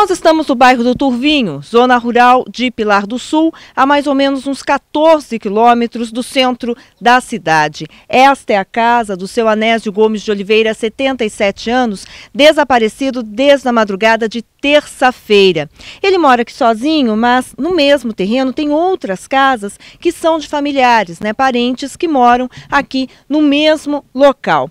Nós estamos no bairro do Turvinho, zona rural de Pilar do Sul, a mais ou menos uns 14 quilômetros do centro da cidade. Esta é a casa do seu Anésio Gomes de Oliveira, 77 anos, desaparecido desde a madrugada de terça-feira. Ele mora aqui sozinho, mas no mesmo terreno tem outras casas que são de familiares, né, parentes que moram aqui no mesmo local.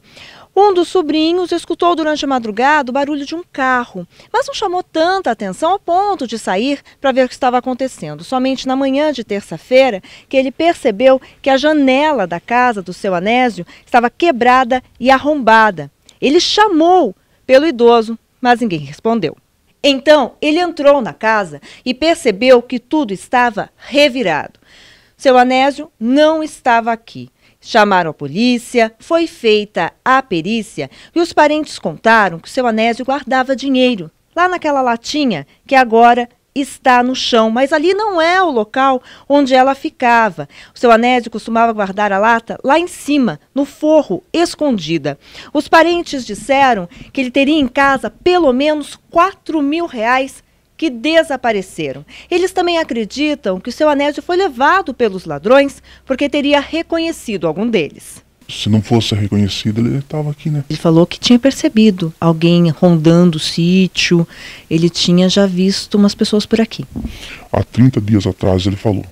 Um dos sobrinhos escutou durante a madrugada o barulho de um carro, mas não chamou tanta atenção ao ponto de sair para ver o que estava acontecendo. Somente na manhã de terça-feira que ele percebeu que a janela da casa do seu Anésio estava quebrada e arrombada. Ele chamou pelo idoso, mas ninguém respondeu. Então, ele entrou na casa e percebeu que tudo estava revirado. Seu Anésio não estava aqui. Chamaram a polícia, foi feita a perícia e os parentes contaram que o seu Anésio guardava dinheiro lá naquela latinha que agora está no chão, mas ali não é o local onde ela ficava. O seu Anésio costumava guardar a lata lá em cima, no forro, escondida. Os parentes disseram que ele teria em casa pelo menos 4 mil reais que desapareceram. Eles também acreditam que o seu Anésio foi levado pelos ladrões porque teria reconhecido algum deles. Se não fosse reconhecido, ele estava aqui, né? Ele falou que tinha percebido alguém rondando o sítio, ele tinha já visto umas pessoas por aqui. Há 30 dias atrás ele falou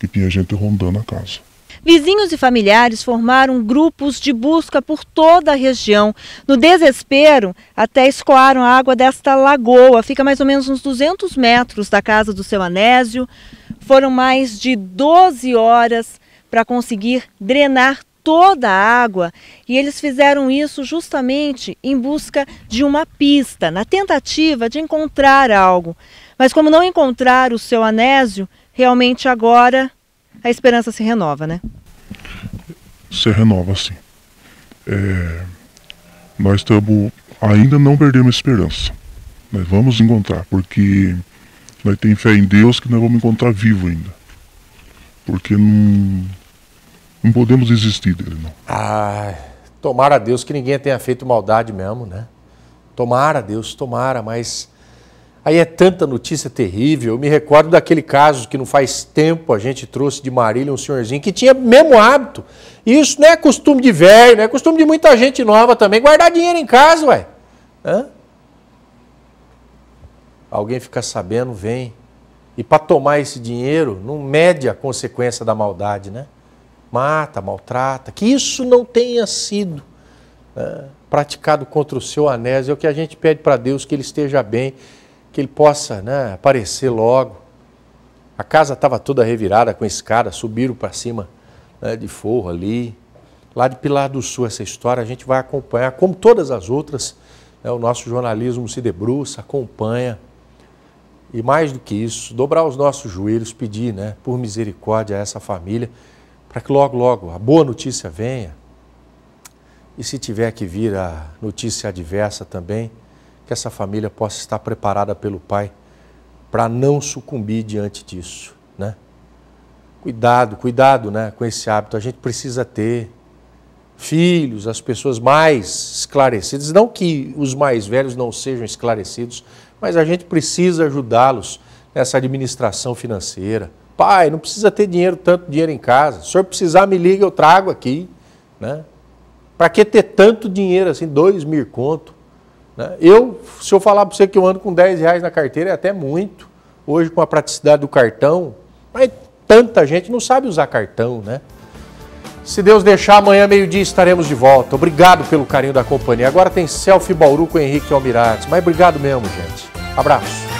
que tinha gente rondando a casa. Vizinhos e familiares formaram grupos de busca por toda a região. No desespero, até escoaram a água desta lagoa. Fica mais ou menos uns 200 metros da casa do seu Anésio. Foram mais de 12 horas para conseguir drenar toda a água e eles fizeram isso justamente em busca de uma pista, na tentativa de encontrar algo. Mas como não encontrar o seu anésio, realmente agora a esperança se renova, né? Se renova, sim. É, nós estamos ainda não perdemos esperança. Nós né? vamos encontrar, porque nós temos fé em Deus que nós vamos encontrar vivo ainda. Porque não, não podemos desistir dele, não. Ah, tomara a Deus que ninguém tenha feito maldade mesmo, né? Tomara a Deus, tomara, mas Aí é tanta notícia terrível. Eu me recordo daquele caso que não faz tempo a gente trouxe de Marília um senhorzinho que tinha mesmo hábito. E isso não é costume de velho, não é costume de muita gente nova também guardar dinheiro em casa, ué. Hã? Alguém fica sabendo, vem. E para tomar esse dinheiro, não mede a consequência da maldade, né? Mata, maltrata. Que isso não tenha sido. Né? praticado contra o seu anésio, é o que a gente pede para Deus que ele esteja bem que ele possa né, aparecer logo. A casa estava toda revirada com escada, subiram para cima né, de forro ali. Lá de Pilar do Sul, essa história a gente vai acompanhar, como todas as outras. Né, o nosso jornalismo se debruça, acompanha. E mais do que isso, dobrar os nossos joelhos, pedir né, por misericórdia a essa família, para que logo, logo a boa notícia venha. E se tiver que vir a notícia adversa também, que essa família possa estar preparada pelo Pai para não sucumbir diante disso, né? Cuidado, cuidado, né, com esse hábito. A gente precisa ter filhos, as pessoas mais esclarecidas, não que os mais velhos não sejam esclarecidos, mas a gente precisa ajudá-los nessa administração financeira. Pai, não precisa ter dinheiro, tanto dinheiro em casa. Se o senhor precisar, me liga, eu trago aqui, né? Para que ter tanto dinheiro assim, dois mil conto? Né? Eu, se eu falar para você que eu ando com 10 reais na carteira, é até muito. Hoje, com a praticidade do cartão, mas tanta gente não sabe usar cartão, né? Se Deus deixar, amanhã, meio-dia, estaremos de volta. Obrigado pelo carinho da companhia. Agora tem Selfie Bauru com Henrique Almirates. Mas obrigado mesmo, gente. Abraço.